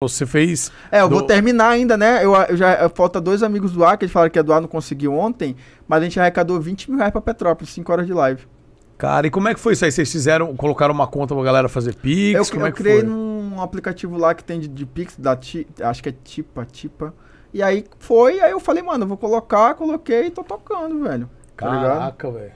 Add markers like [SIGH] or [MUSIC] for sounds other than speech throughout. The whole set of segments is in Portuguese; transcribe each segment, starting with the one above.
Você fez. É, eu do... vou terminar ainda, né? Eu, eu já falta dois amigos do ar que eles falaram que Eduardo não conseguiu ontem, mas a gente arrecadou 20 mil reais pra Petrópolis, 5 horas de live. Cara, e como é que foi isso aí? Vocês fizeram, colocaram uma conta pra galera fazer Pix? Eu, como eu é que criei foi? num aplicativo lá que tem de, de Pix, da ti, acho que é Tipa, Tipa. E aí foi, aí eu falei, mano, eu vou colocar, coloquei e tô tocando, velho. Tá Caraca, tá velho.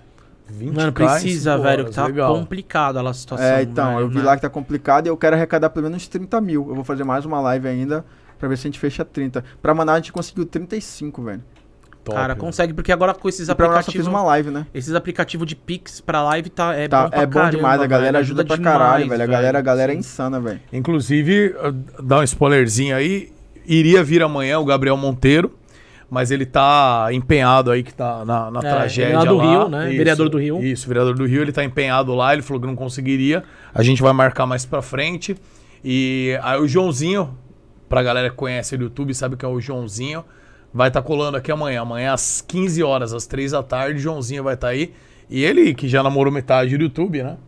20 Mano, precisa, velho, que tá legal. complicado a situação. É, então, velho, né, eu vi né? lá que tá complicado e eu quero arrecadar pelo menos 30 mil. Eu vou fazer mais uma live ainda pra ver se a gente fecha 30. Pra Manaus a gente conseguiu 35, velho. Top, cara, consegue, porque agora com esses aplicativos. fiz uma live, né? Esses aplicativos de Pix pra live tá, é tá, bom. é bom caramba, demais, a galera ajuda, ajuda pra caralho, velho. A galera, a galera é insana, velho. Inclusive, dá um spoilerzinho aí. Iria vir amanhã o Gabriel Monteiro mas ele tá empenhado aí que tá na, na é, tragédia lá. do Rio, né? Isso, vereador do Rio. Isso, vereador do Rio, ele tá empenhado lá, ele falou que não conseguiria. A gente vai marcar mais pra frente. E aí o Joãozinho, pra galera que conhece o YouTube, sabe que é o Joãozinho, vai estar tá colando aqui amanhã. Amanhã às 15 horas, às 3 da tarde, Joãozinho vai estar tá aí. E ele, que já namorou metade do YouTube, né?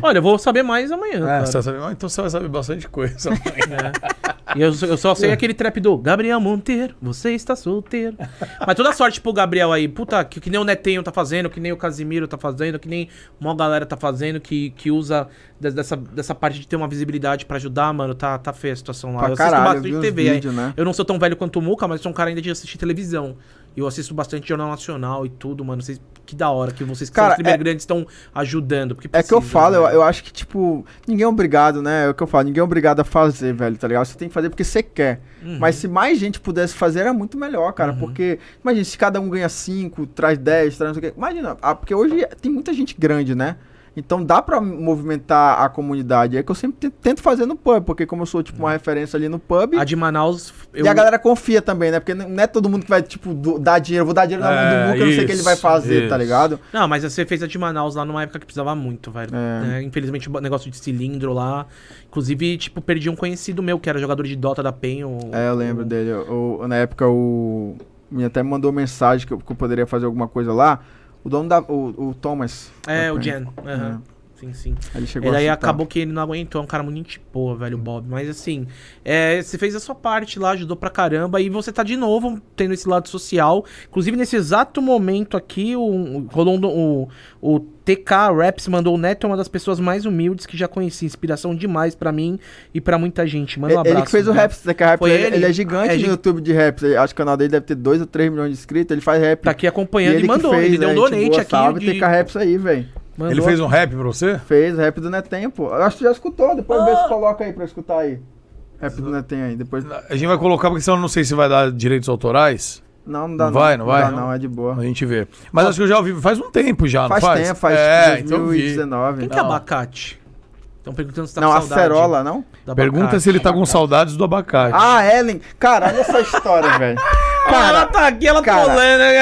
Olha, eu vou saber mais amanhã. É, você saber, então você vai saber bastante coisa. [LAUGHS] amanhã. É eu, eu, só sei é. aquele trap do Gabriel Monteiro, você está solteiro. Mas toda sorte pro Gabriel aí. Puta, que, que nem o Netinho tá fazendo, que nem o Casimiro tá fazendo, que nem uma galera tá fazendo, que, que usa dessa, dessa parte de ter uma visibilidade pra ajudar, mano. Tá, tá feia a situação lá. Pra eu caralho, assisto bastante TV. Vídeo, né? Eu não sou tão velho quanto o Muca, mas sou um cara ainda de assistir televisão. Eu assisto bastante Jornal Nacional e tudo, mano. Vocês, que da hora que vocês que Cara, os é, grandes estão ajudando. Porque precisa, é que eu falo, né? eu, eu, acho que, tipo, ninguém é obrigado, né? É o que eu falo, ninguém é obrigado a fazer, velho, tá ligado? Você tem que fazer porque você quer. Uhum. Mas se mais gente pudesse fazer, era muito melhor, cara. Uhum. Porque, imagina, se cada um ganha 5, traz 10, traz não sei o quê. Imagina, ah, porque hoje tem muita gente grande, né? Então dá para movimentar a comunidade. É que eu sempre tento fazer no pub, porque como eu sou tipo uma uhum. referência ali no pub. A de Manaus. Eu... E a galera confia também, né? Porque não é todo mundo que vai, tipo, dar dinheiro. vou dar dinheiro na é, do Muca, eu não sei o que ele vai fazer, tá isso. tá ligado? Não, mas você fez a de Manaus lá numa época que precisava muito, velho. É. É, infelizmente, o negócio de cilindro lá. Inclusive, tipo, perdi um conhecido meu que era jogador de Dota da Penho. é, eu lembro dele. Eu, na época, o. Me até mandou mensagem que eu, que eu poderia fazer alguma coisa lá. O dono da. O, o Thomas. É, o Jen. Uhum. É sim, sim. Ele chegou e daí acabou que ele não aguentou. É um cara muito gente boa, velho, o Bob. Mas assim, é, você fez a sua parte lá, ajudou pra caramba. E você tá de novo tendo esse lado social. Inclusive, nesse exato momento aqui, o, rolou o, o, o TK Raps mandou o Neto, é uma das pessoas mais humildes que já conheci. Inspiração demais para mim e para muita gente. Manda um abraço. É, ele que fez o Raps, TK né, Raps. foi é, ele, ele, é gigante é, no YouTube de Raps. Acho que o canal dele deve ter 2 ou 3 milhões de inscritos. Ele faz rap. Tá aqui acompanhando e, ele mandou. Fez, ele deu um né, donate boa, aqui. Salve, de... TK Raps aí, velho. Mandou. Ele fez um rap pra você? Fez, rap do Netem, pô. Eu acho que já escutou, depois ah. vê se ah. coloca aí pra escutar aí. Rap do Netem aí, depois... A gente vai colocar, porque senão eu não sei se vai dar direitos autorais. Não, não dá não. Vai, não, não vai? não. não, é de boa. A gente vê. Mas ah. acho que eu já ouvi, faz um tempo já, faz não faz? Faz tempo, faz é, 2019. Então Quem que é abacate? Estão perguntando se tá não, com saudade. Acerola, não? Pergunta se ele tá com saudades do abacate. Ah, Ellen! Cara, olha essa história, velho. Cara, ah, ela tá aqui, ela tá polando, né?